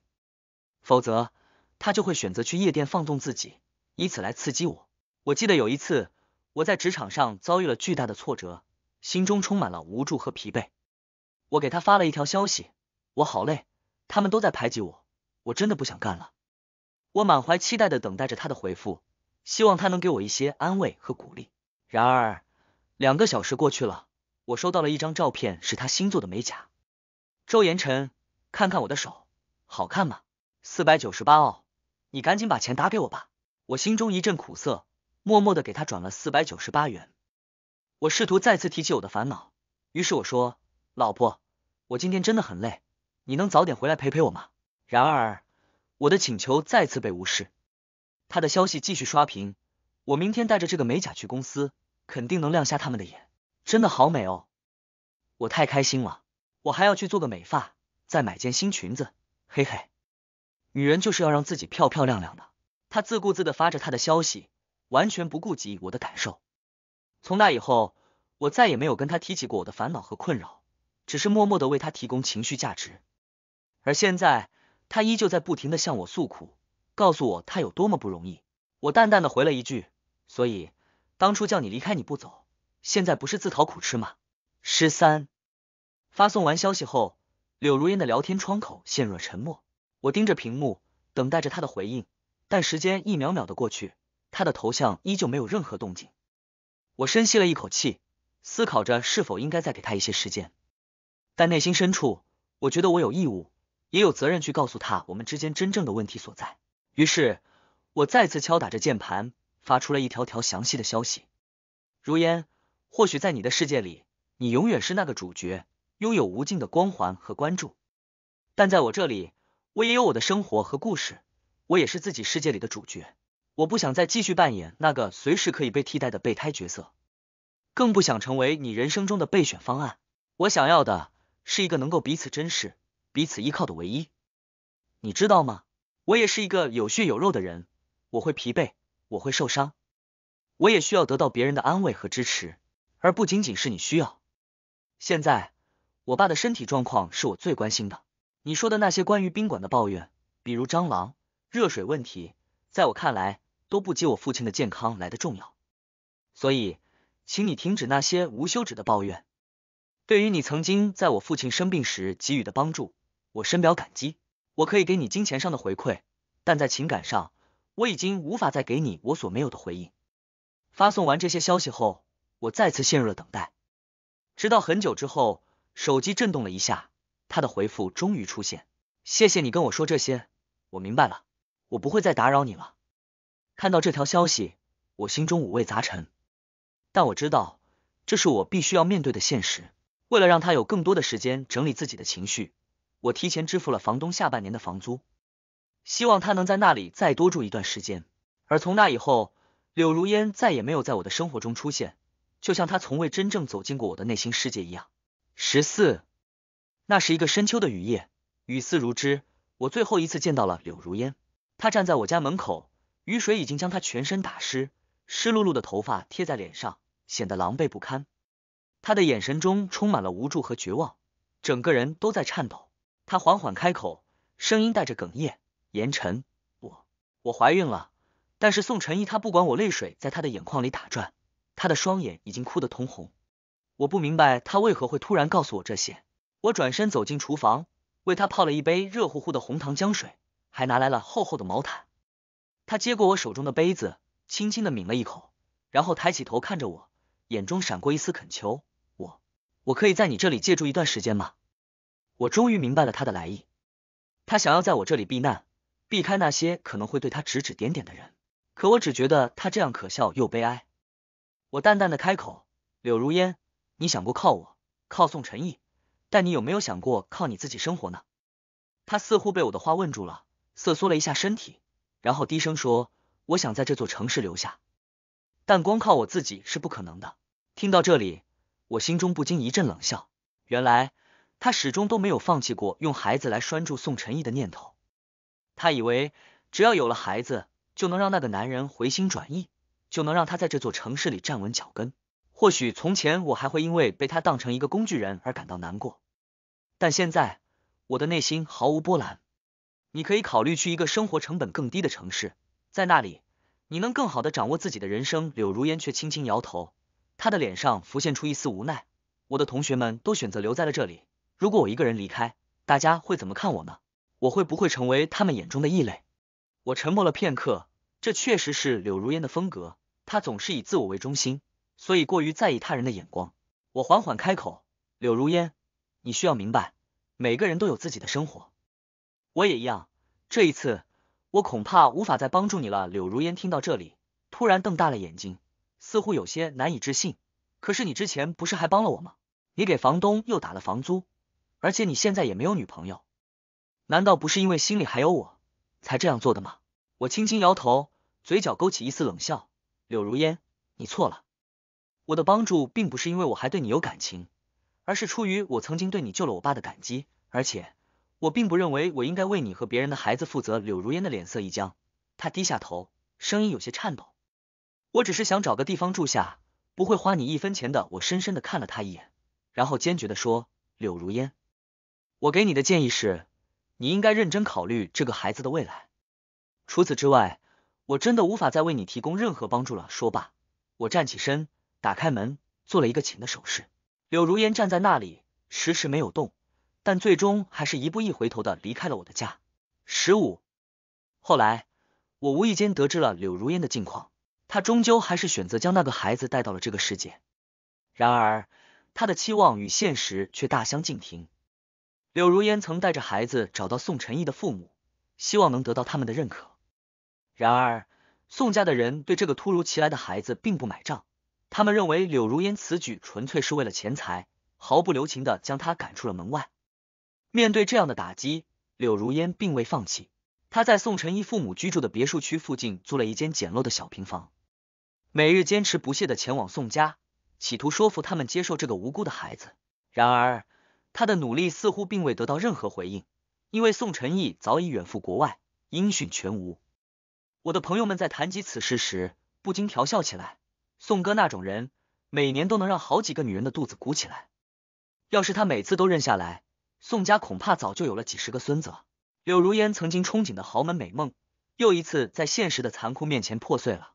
否则，他就会选择去夜店放纵自己，以此来刺激我。我记得有一次，我在职场上遭遇了巨大的挫折，心中充满了无助和疲惫。我给他发了一条消息：我好累，他们都在排挤我，我真的不想干了。我满怀期待的等待着他的回复，希望他能给我一些安慰和鼓励。然而，两个小时过去了，我收到了一张照片，是他新做的美甲。周延辰，看看我的手，好看吗？四百九十八哦，你赶紧把钱打给我吧。我心中一阵苦涩，默默的给他转了四百九十八元。我试图再次提起我的烦恼，于是我说：“老婆，我今天真的很累，你能早点回来陪陪我吗？”然而，我的请求再次被无视。他的消息继续刷屏。我明天带着这个美甲去公司，肯定能亮瞎他们的眼。真的好美哦，我太开心了。我还要去做个美发，再买件新裙子，嘿嘿。女人就是要让自己漂漂亮亮的。她自顾自的发着她的消息，完全不顾及我的感受。从那以后，我再也没有跟她提起过我的烦恼和困扰，只是默默的为她提供情绪价值。而现在，她依旧在不停的向我诉苦，告诉我她有多么不容易。我淡淡的回了一句：“所以当初叫你离开你不走，现在不是自讨苦吃吗？”十三发送完消息后，柳如烟的聊天窗口陷入了沉默。我盯着屏幕，等待着他的回应，但时间一秒秒的过去，他的头像依旧没有任何动静。我深吸了一口气，思考着是否应该再给他一些时间，但内心深处，我觉得我有义务，也有责任去告诉他我们之间真正的问题所在。于是，我再次敲打着键盘，发出了一条条详细的消息。如烟，或许在你的世界里，你永远是那个主角，拥有无尽的光环和关注，但在我这里。我也有我的生活和故事，我也是自己世界里的主角。我不想再继续扮演那个随时可以被替代的备胎角色，更不想成为你人生中的备选方案。我想要的是一个能够彼此珍视、彼此依靠的唯一。你知道吗？我也是一个有血有肉的人，我会疲惫，我会受伤，我也需要得到别人的安慰和支持，而不仅仅是你需要。现在，我爸的身体状况是我最关心的。你说的那些关于宾馆的抱怨，比如蟑螂、热水问题，在我看来都不及我父亲的健康来的重要。所以，请你停止那些无休止的抱怨。对于你曾经在我父亲生病时给予的帮助，我深表感激。我可以给你金钱上的回馈，但在情感上，我已经无法再给你我所没有的回应。发送完这些消息后，我再次陷入了等待，直到很久之后，手机震动了一下。他的回复终于出现，谢谢你跟我说这些，我明白了，我不会再打扰你了。看到这条消息，我心中五味杂陈，但我知道这是我必须要面对的现实。为了让他有更多的时间整理自己的情绪，我提前支付了房东下半年的房租，希望他能在那里再多住一段时间。而从那以后，柳如烟再也没有在我的生活中出现，就像他从未真正走进过我的内心世界一样。十四。那是一个深秋的雨夜，雨丝如织。我最后一次见到了柳如烟，她站在我家门口，雨水已经将她全身打湿，湿漉漉的头发贴在脸上，显得狼狈不堪。他的眼神中充满了无助和绝望，整个人都在颤抖。他缓缓开口，声音带着哽咽：“严晨，我我怀孕了。”但是宋晨毅他不管我，泪水在他的眼眶里打转，他的双眼已经哭得通红。我不明白他为何会突然告诉我这些。我转身走进厨房，为他泡了一杯热乎乎的红糖姜水，还拿来了厚厚的毛毯。他接过我手中的杯子，轻轻的抿了一口，然后抬起头看着我，眼中闪过一丝恳求。我，我可以在你这里借住一段时间吗？我终于明白了他的来意，他想要在我这里避难，避开那些可能会对他指指点点的人。可我只觉得他这样可笑又悲哀。我淡淡的开口：“柳如烟，你想过靠我，靠宋晨毅？”但你有没有想过靠你自己生活呢？他似乎被我的话问住了，瑟缩了一下身体，然后低声说：“我想在这座城市留下，但光靠我自己是不可能的。”听到这里，我心中不禁一阵冷笑。原来他始终都没有放弃过用孩子来拴住宋晨毅的念头。他以为只要有了孩子，就能让那个男人回心转意，就能让他在这座城市里站稳脚跟。或许从前我还会因为被他当成一个工具人而感到难过，但现在我的内心毫无波澜。你可以考虑去一个生活成本更低的城市，在那里你能更好的掌握自己的人生。柳如烟却轻轻摇头，她的脸上浮现出一丝无奈。我的同学们都选择留在了这里，如果我一个人离开，大家会怎么看我呢？我会不会成为他们眼中的异类？我沉默了片刻，这确实是柳如烟的风格，她总是以自我为中心。所以过于在意他人的眼光，我缓缓开口：“柳如烟，你需要明白，每个人都有自己的生活，我也一样。这一次，我恐怕无法再帮助你了。”柳如烟听到这里，突然瞪大了眼睛，似乎有些难以置信。可是你之前不是还帮了我吗？你给房东又打了房租，而且你现在也没有女朋友，难道不是因为心里还有我才这样做的吗？我轻轻摇头，嘴角勾起一丝冷笑：“柳如烟，你错了。”我的帮助并不是因为我还对你有感情，而是出于我曾经对你救了我爸的感激。而且，我并不认为我应该为你和别人的孩子负责。柳如烟的脸色一僵，她低下头，声音有些颤抖：“我只是想找个地方住下，不会花你一分钱的。”我深深的看了她一眼，然后坚决的说：“柳如烟，我给你的建议是，你应该认真考虑这个孩子的未来。除此之外，我真的无法再为你提供任何帮助了。”说罢，我站起身。打开门，做了一个请的手势。柳如烟站在那里，迟迟没有动，但最终还是一步一回头的离开了我的家。十五，后来我无意间得知了柳如烟的近况，她终究还是选择将那个孩子带到了这个世界。然而，她的期望与现实却大相径庭。柳如烟曾带着孩子找到宋晨毅的父母，希望能得到他们的认可。然而，宋家的人对这个突如其来的孩子并不买账。他们认为柳如烟此举纯粹是为了钱财，毫不留情的将她赶出了门外。面对这样的打击，柳如烟并未放弃，她在宋晨义父母居住的别墅区附近租了一间简陋的小平房，每日坚持不懈的前往宋家，企图说服他们接受这个无辜的孩子。然而，他的努力似乎并未得到任何回应，因为宋晨毅早已远赴国外，音讯全无。我的朋友们在谈及此事时，不禁调笑起来。宋哥那种人，每年都能让好几个女人的肚子鼓起来。要是他每次都认下来，宋家恐怕早就有了几十个孙子了。柳如烟曾经憧憬的豪门美梦，又一次在现实的残酷面前破碎了。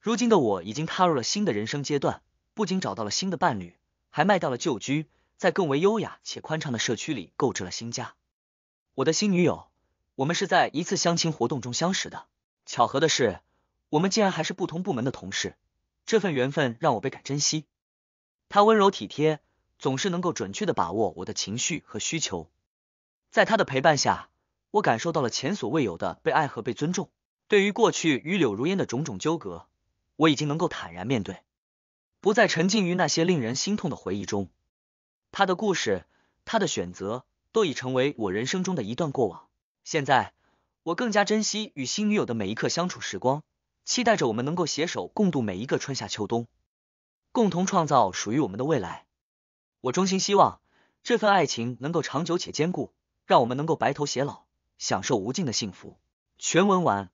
如今的我已经踏入了新的人生阶段，不仅找到了新的伴侣，还卖掉了旧居，在更为优雅且宽敞的社区里购置了新家。我的新女友，我们是在一次相亲活动中相识的。巧合的是，我们竟然还是不同部门的同事。这份缘分让我倍感珍惜，他温柔体贴，总是能够准确的把握我的情绪和需求。在他的陪伴下，我感受到了前所未有的被爱和被尊重。对于过去与柳如烟的种种纠葛，我已经能够坦然面对，不再沉浸于那些令人心痛的回忆中。他的故事，他的选择，都已成为我人生中的一段过往。现在，我更加珍惜与新女友的每一刻相处时光。期待着我们能够携手共度每一个春夏秋冬，共同创造属于我们的未来。我衷心希望这份爱情能够长久且坚固，让我们能够白头偕老，享受无尽的幸福。全文完。